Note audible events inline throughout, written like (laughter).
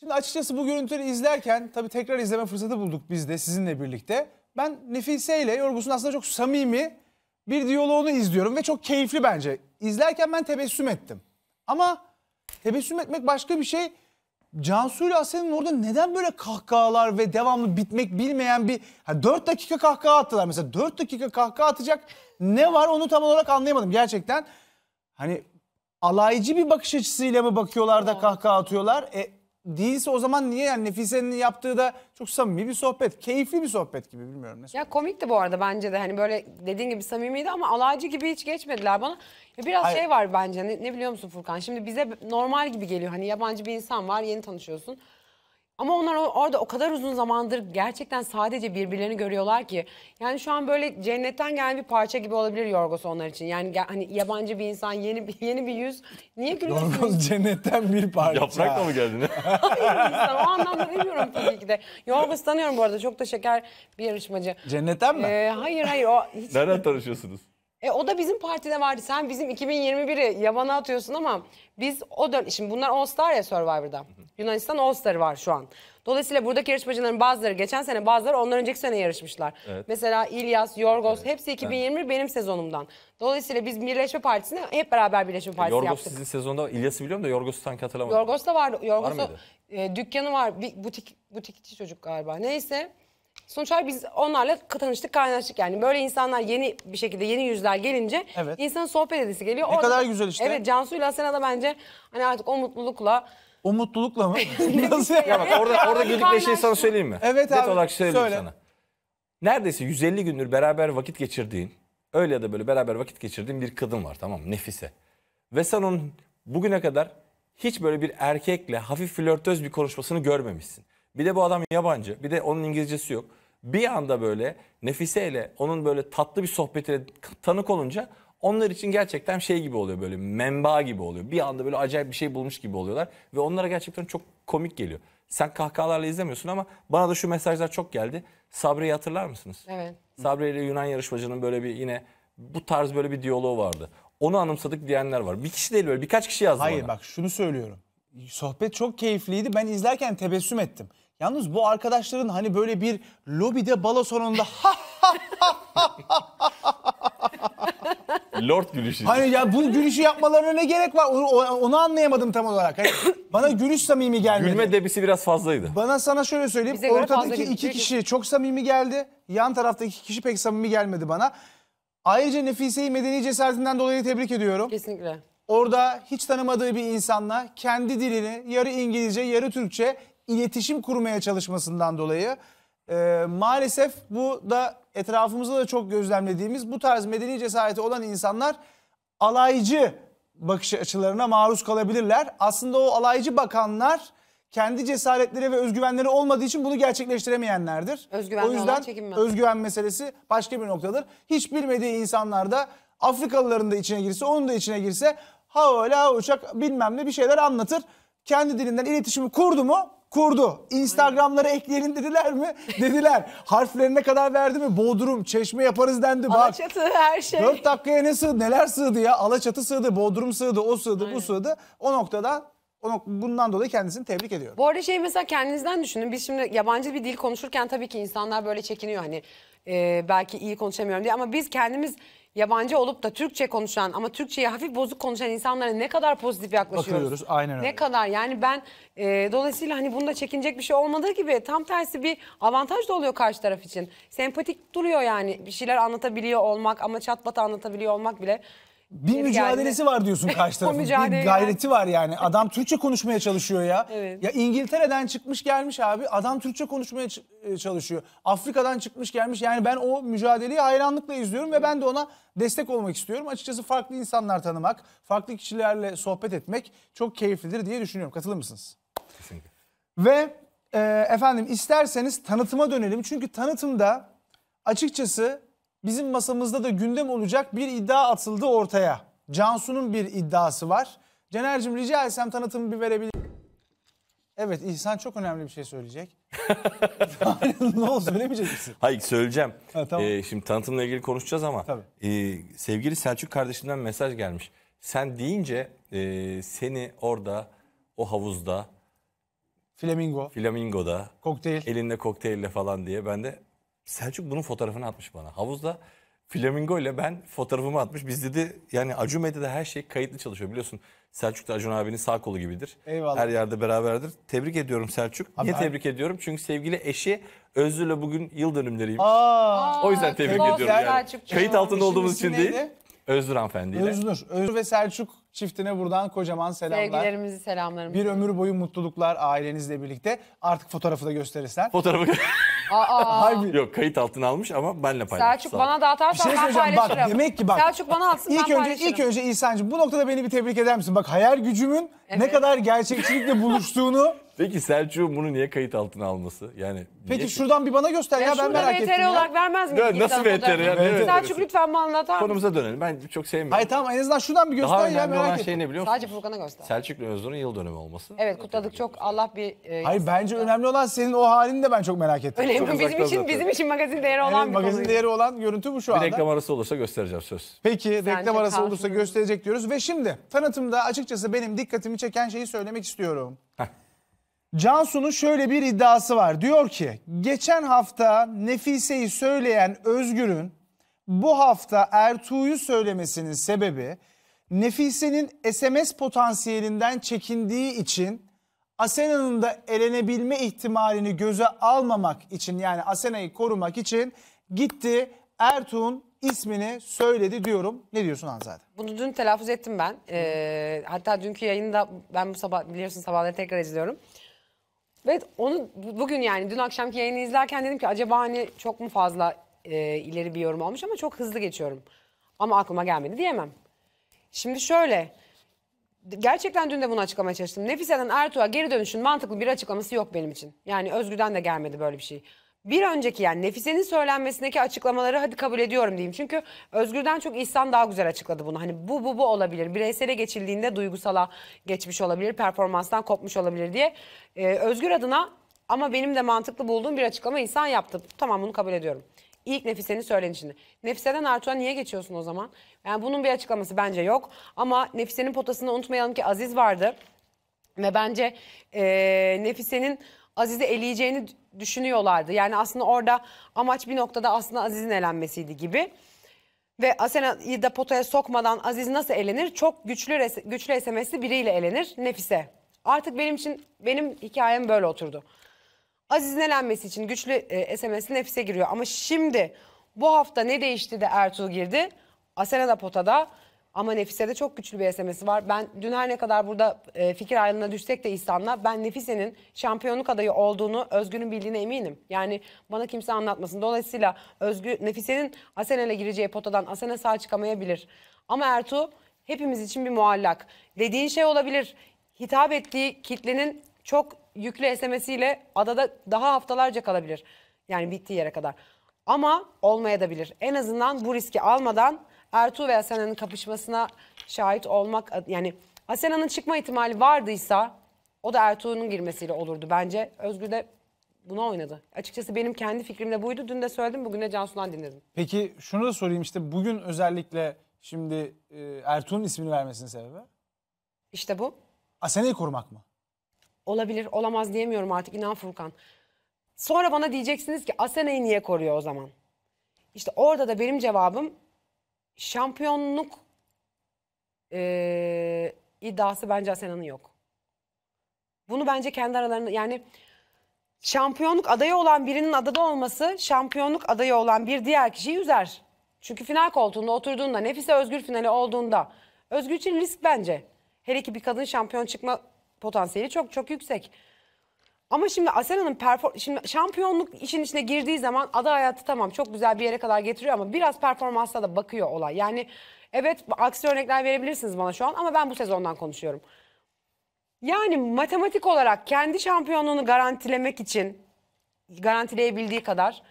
Şimdi açıkçası bu görüntüleri izlerken tabii tekrar izleme fırsatı bulduk biz de sizinle birlikte. Ben Nefise ile Yorgus'un aslında çok samimi bir diyaloğunu izliyorum ve çok keyifli bence. İzlerken ben tebessüm ettim. Ama tebessüm etmek başka bir şey. Cansu ile Asya'nın orada neden böyle kahkahalar ve devamlı bitmek bilmeyen bir... Ha, 4 dakika kahkaha attılar mesela. 4 dakika kahkaha atacak ne var onu tam olarak anlayamadım gerçekten. Hani alaycı bir bakış açısıyla mı bakıyorlar da kahkaha atıyorlar? E, değilse o zaman niye yani Nefise'nin yaptığı da çok samimi bir sohbet. Keyifli bir sohbet gibi bilmiyorum. Ne ya komikti bu arada bence de hani böyle dediğin gibi samimiydi ama alaycı gibi hiç geçmediler bana. Ya biraz Hayır. şey var bence ne, ne biliyor musun Furkan? Şimdi bize normal gibi geliyor hani yabancı bir insan var yeni tanışıyorsun. Ama onlar orada o kadar uzun zamandır gerçekten sadece birbirlerini görüyorlar ki. Yani şu an böyle cennetten gelen bir parça gibi olabilir Yorgos onlar için. Yani hani yabancı bir insan, yeni bir, yeni bir yüz. Niye gülüyorsunuz? Yorgos cennetten bir parça. Yaprakla mı geldin? (laughs) Hayır insan o anlamda bilmiyorum tabii ki de. Yorgos tanıyorum bu arada çok da şeker bir yarışmacı. Cennetten mi? Ee, hayır hayır o hiç... Nereden tanışıyorsunuz? E o da bizim partide vardı. Sen bizim 2021'i yabana atıyorsun ama biz o dön... Şimdi bunlar All Star ya Survivor'da. Hı hı. Yunanistan All Star'ı var şu an. Dolayısıyla buradaki yarışmacıların bazıları geçen sene bazıları ondan önceki sene yarışmışlar. Evet. Mesela İlyas, Yorgos evet. hepsi 2021 evet. benim sezonumdan. Dolayısıyla biz Birleşme Partisi'ne hep beraber Birleşme Partisi Yorgos yaptık. Yorgos sizin sezonda İlyas'ı biliyorum da Yorgos'u sanki hatırlamadım. Yorgos da vardı. Yorgos'u var mıydı? e, dükkanı var. Bir butik butikçi çocuk galiba. Neyse. Sonuç olarak biz onlarla tanıştık, kaynaştık yani. Böyle insanlar yeni bir şekilde yeni yüzler gelince evet. insanın sohbet edisi geliyor. Ne Orada, kadar güzel işte. Evet Cansu'yla Asena da bence hani artık o mutlulukla o mutlulukla mı? (laughs) Nasıl ya? bak orada orada güldükleri şey sana söyleyeyim mi? Evet Net abi. olarak söyleyeyim söyle. sana. Neredeyse 150 gündür beraber vakit geçirdiğin, öyle ya da böyle beraber vakit geçirdiğin bir kadın var tamam mı? Nefise. Ve sen onun bugüne kadar hiç böyle bir erkekle hafif flörtöz bir konuşmasını görmemişsin. Bir de bu adam yabancı. Bir de onun İngilizcesi yok. Bir anda böyle Nefise ile onun böyle tatlı bir sohbetine tanık olunca onlar için gerçekten şey gibi oluyor böyle memba gibi oluyor. Bir anda böyle acayip bir şey bulmuş gibi oluyorlar ve onlara gerçekten çok komik geliyor. Sen kahkahalarla izlemiyorsun ama bana da şu mesajlar çok geldi. Sabri'yi hatırlar mısınız? Evet. Sabri ile Yunan yarışmacının böyle bir yine bu tarz böyle bir diyaloğu vardı. Onu anımsadık diyenler var. Bir kişi değil böyle birkaç kişi yazdı Hayır bana. bak şunu söylüyorum. Sohbet çok keyifliydi. Ben izlerken tebessüm ettim. Yalnız bu arkadaşların hani böyle bir lobide balo sonunda (laughs) ha ha ha ha ha Lord gülüşü. Hani ya bu gülüşü yapmalarına ne gerek var? Onu, onu anlayamadım tam olarak. Hani bana gülüş samimi gelmedi. Gülme debisi biraz fazlaydı. Bana sana şöyle söyleyeyim. Bize ortadaki iki kişi çok samimi geldi. Yan taraftaki kişi pek samimi gelmedi bana. Ayrıca Nefise'yi medeni cesaretinden dolayı tebrik ediyorum. Kesinlikle. Orada hiç tanımadığı bir insanla kendi dilini yarı İngilizce yarı Türkçe iletişim kurmaya çalışmasından dolayı e, maalesef bu da etrafımızda da çok gözlemlediğimiz bu tarz medeni cesareti olan insanlar alaycı bakış açılarına maruz kalabilirler. Aslında o alaycı bakanlar kendi cesaretleri ve özgüvenleri olmadığı için bunu gerçekleştiremeyenlerdir. Özgüvenli o yüzden özgüven meselesi başka bir noktadır. Hiç bilmediği insanlar da Afrikalıların da içine girse, onun da içine girse ha öyle ha uçak bilmem ne bir şeyler anlatır. Kendi dilinden iletişimi kurdu mu? Kurdu. Instagram'ları ekleyelim dediler mi? (laughs) Dediler. Harflerine kadar verdi mi? Bodrum, Çeşme yaparız dendi. Bak. Alaçatı her şey. 4 dakikaya ne sığdı? Neler sığdı ya? Alaçatı sığdı, Bodrum sığdı, o sığdı, Aynen. bu sığdı. O noktada onu bundan dolayı kendisini tebrik ediyorum. Bu arada şey mesela kendinizden düşünün. Biz şimdi yabancı bir dil konuşurken tabii ki insanlar böyle çekiniyor. Hani e, belki iyi konuşamıyorum diye ama biz kendimiz yabancı olup da Türkçe konuşan ama Türkçeyi hafif bozuk konuşan insanlara ne kadar pozitif yaklaşıyoruz. Bakıyoruz aynen öyle. Ne kadar yani ben e, dolayısıyla hani bunda çekinecek bir şey olmadığı gibi tam tersi bir avantaj da oluyor karşı taraf için. Sempatik duruyor yani bir şeyler anlatabiliyor olmak ama çatlat anlatabiliyor olmak bile bir Geri mücadelesi geldi. var diyorsun (laughs) karşı tarafın. bir gayreti yani. var yani. Adam Türkçe konuşmaya çalışıyor ya. Evet. Ya İngiltere'den çıkmış gelmiş abi. Adam Türkçe konuşmaya e, çalışıyor. Afrika'dan çıkmış gelmiş. Yani ben o mücadeleyi hayranlıkla izliyorum ve ben de ona destek olmak istiyorum. Açıkçası farklı insanlar tanımak, farklı kişilerle sohbet etmek çok keyiflidir diye düşünüyorum. Katılır mısınız? Ve e, efendim isterseniz tanıtıma dönelim. Çünkü tanıtımda açıkçası bizim masamızda da gündem olacak bir iddia atıldı ortaya. Cansu'nun bir iddiası var. Caner'cim rica etsem tanıtımı bir verebilir Evet İhsan çok önemli bir şey söyleyecek. (laughs) ne oldu söylemeyecek misin? Hayır söyleyeceğim. Ha, tamam. ee, şimdi tanıtımla ilgili konuşacağız ama Tabii. E, sevgili Selçuk kardeşinden mesaj gelmiş. Sen deyince e, seni orada o havuzda Flamingo. Flamingo'da. Kokteyl. Elinde kokteylle falan diye ben de Selçuk bunun fotoğrafını atmış bana. Havuzda Flamingo ile ben fotoğrafımı atmış. Biz dedi yani Acun Medya'da her şey kayıtlı çalışıyor biliyorsun. Selçuk da Acun abinin sağ kolu gibidir. Eyvallah. Her yerde beraberdir. Tebrik ediyorum Selçuk. Abi, Niye abi. tebrik ediyorum? Çünkü sevgili eşi Özlü'yle bugün yıl dönümleriymiş. Aa, o yüzden tebrik ediyorum yani. Kayıt altında olduğumuz için neydi? değil. Özlür hanımefendiyle. Özlür. Özlür ve Selçuk çiftine buradan kocaman selamlar. Sevgilerimizi, selamlarımızı. Bir ömür boyu mutluluklar ailenizle birlikte. Artık fotoğrafı da gösterirsen. Fotoğrafı (laughs) Aa. (laughs) Harbi. Yok kayıt altına almış ama benle paylaştı. Selçuk bana da Bir atarsan şey ben söyleyeceğim bak demek ki bak. Selçuk bana atsın ben önce paylaşırım. ilk önce İhsan'cığım bu noktada beni bir tebrik eder misin? Bak hayal gücümün ne kadar gerçekçilikle buluştuğunu (laughs) Peki Selçuk'un bunu niye kayıt altına alması? Yani Peki niye? şuradan bir bana göster ya, ya ben merak ettim. VTR olarak vermez mi? nasıl VTR ya? Evet. Selçuk lütfen bana anlatar Konumuza dönelim. Ben çok sevmiyorum. Hayır tamam en azından şuradan bir göster ya merak ettim. şey ne biliyor musun? Sadece Furkan'a göster. Selçuk'la Özgür'ün yıl dönümü olması. Evet kutladık çok Allah bir... E, Hayır bence önemli olan senin o halini de ben çok merak ettim. Önemli çok bizim için bizim için magazin değeri olan evet, bir magazin konuydu. değeri olan görüntü bu şu anda. Bir reklam arası olursa göstereceğim söz. Peki reklam arası olursa gösterecek diyoruz ve şimdi tanıtımda açıkçası benim dikkatimi çeken şeyi söylemek istiyorum. Heh. Cansu'nun şöyle bir iddiası var. Diyor ki geçen hafta Nefise'yi söyleyen Özgür'ün bu hafta Ertuğ'u söylemesinin sebebi Nefise'nin SMS potansiyelinden çekindiği için Asena'nın da elenebilme ihtimalini göze almamak için yani Asena'yı korumak için gitti Ertuğ'un ismini söyledi diyorum. Ne diyorsun Hanzade? Bunu dün telaffuz ettim ben. Ee, hatta dünkü yayında ben bu sabah biliyorsun sabahları tekrar izliyorum. Ve onu bugün yani dün akşamki yayını izlerken dedim ki acaba hani çok mu fazla e, ileri bir yorum olmuş ama çok hızlı geçiyorum. Ama aklıma gelmedi diyemem. Şimdi şöyle. Gerçekten dün de bunu açıklamaya çalıştım. Nefise'den Ertuğ'a geri dönüşün mantıklı bir açıklaması yok benim için. Yani Özgür'den de gelmedi böyle bir şey bir önceki yani Nefise'nin söylenmesindeki açıklamaları hadi kabul ediyorum diyeyim. Çünkü Özgür'den çok İhsan daha güzel açıkladı bunu. Hani bu bu bu olabilir. Bireysele geçildiğinde duygusala geçmiş olabilir. Performanstan kopmuş olabilir diye. Ee, Özgür adına ama benim de mantıklı bulduğum bir açıklama insan yaptı. Tamam bunu kabul ediyorum. İlk Nefise'nin söylenişini. Nefise'den Artuğ'a niye geçiyorsun o zaman? Yani bunun bir açıklaması bence yok. Ama Nefise'nin potasını unutmayalım ki Aziz vardı. Ve bence ee, Nefise'nin Aziz'i eleyeceğini düşünüyorlardı. Yani aslında orada amaç bir noktada aslında Aziz'in elenmesiydi gibi. Ve Asena'yı da potaya sokmadan Aziz nasıl elenir? Çok güçlü güçlü SMS'li biriyle elenir Nefise. Artık benim için benim hikayem böyle oturdu. Aziz'in elenmesi için güçlü e, SMS'li Nefise giriyor. Ama şimdi bu hafta ne değişti de Ertuğ girdi? Asena da potada. Ama Nefise de çok güçlü bir SMS'i var. Ben dün her ne kadar burada e, fikir ayrılığına düşsek de İhsan'la ben Nefise'nin şampiyonluk adayı olduğunu Özgür'ün bildiğine eminim. Yani bana kimse anlatmasın. Dolayısıyla Özgür Nefise'nin Asenel'e gireceği potadan Asene sağ çıkamayabilir. Ama Ertuğ hepimiz için bir muallak. Dediğin şey olabilir. Hitap ettiği kitlenin çok yüklü SMS'iyle adada daha haftalarca kalabilir. Yani bittiği yere kadar. Ama olmaya da bilir. En azından bu riski almadan Ertuğ ve Asena'nın kapışmasına şahit olmak yani Asena'nın çıkma ihtimali vardıysa o da Ertuğ'un girmesiyle olurdu bence. Özgür de buna oynadı. Açıkçası benim kendi fikrim de buydu. Dün de söyledim, bugün de Cansu'dan dinledim. Peki şunu da sorayım işte bugün özellikle şimdi e, Ertuğ'un ismini vermesinin sebebi? İşte bu. Asena'yı korumak mı? Olabilir, olamaz diyemiyorum artık inan Furkan. Sonra bana diyeceksiniz ki Asena'yı niye koruyor o zaman? İşte orada da benim cevabım şampiyonluk e, iddiası bence Asena'nın yok. Bunu bence kendi aralarında yani şampiyonluk adayı olan birinin adada olması şampiyonluk adayı olan bir diğer kişiyi üzer. Çünkü final koltuğunda oturduğunda nefise özgür finali olduğunda özgür için risk bence. Hele ki bir kadın şampiyon çıkma potansiyeli çok çok yüksek. Ama şimdi Asena'nın perform şimdi şampiyonluk işin içine girdiği zaman ada hayatı tamam çok güzel bir yere kadar getiriyor ama biraz performansa da bakıyor olay. Yani evet aksi örnekler verebilirsiniz bana şu an ama ben bu sezondan konuşuyorum. Yani matematik olarak kendi şampiyonluğunu garantilemek için garantileyebildiği kadar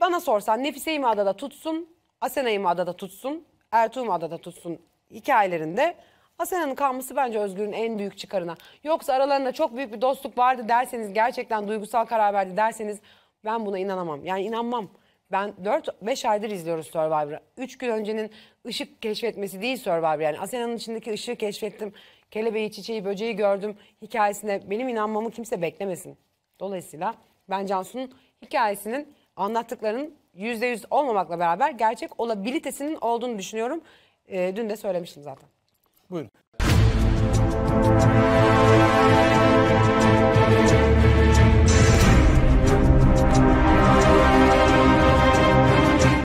bana sorsan Nefise'yi mi adada tutsun, Asena'yı mı adada tutsun, Ertuğ'u mu adada tutsun hikayelerinde Hasan'ın kalması bence Özgür'ün en büyük çıkarına. Yoksa aralarında çok büyük bir dostluk vardı derseniz gerçekten duygusal karar verdi derseniz ben buna inanamam. Yani inanmam. Ben 4-5 aydır izliyoruz Survivor'ı. 3 gün öncenin ışık keşfetmesi değil Survivor. Yani Asena'nın içindeki ışığı keşfettim. Kelebeği, çiçeği, böceği gördüm hikayesine. Benim inanmamı kimse beklemesin. Dolayısıyla ben Cansu'nun hikayesinin anlattıklarının %100 olmamakla beraber gerçek olabilitesinin olduğunu düşünüyorum. E, dün de söylemiştim zaten. Buyurun.